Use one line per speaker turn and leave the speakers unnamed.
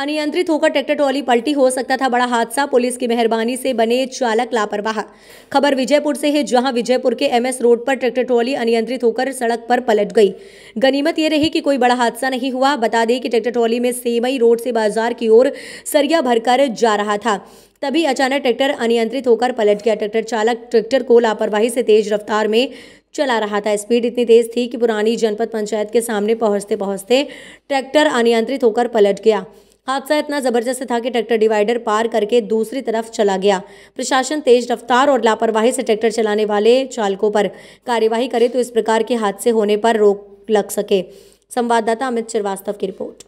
अनियंत्रित होकर tractor trolley पलटी हो सकता था बड़ा हादसा पुलिस की मेहरबानी से बने चालक लापरवाह खबर विजयपुर से है जहां विजयपुर के एमएस रोड पर ट्रैक्टर ट्रॉली अनियंत्रित होकर सड़क पर पलट गई गनीमत यह रही कि कोई बड़ा हादसा नहीं हुआ बता दें कि ट्रैक्टर ट्रॉली में सेमई रोड से बाजार की ओर सरिया भरकर जा रहा था तभी अचानक ट्रैक्टर अनियंत्रित होकर पलट गया ट्रैक्टर चालक ट्रैक्टर को लापरवाही से तेज रफ्तार में चला रहा था स्पीड इतनी तेज थी कि पुरानी जनपद पंचायत के सामने पहुंचते पहुंचते ट्रैक्टर अनियंत्रित होकर पलट गया हादसा इतना ज़बरदस्त था कि ट्रैक्टर डिवाइडर पार करके दूसरी तरफ चला गया प्रशासन तेज रफ्तार और लापरवाही से ट्रैक्टर चलाने वाले चालकों पर कार्यवाही करे तो इस प्रकार के हादसे होने पर रोक लग सके संवाददाता अमित श्रीवास्तव की रिपोर्ट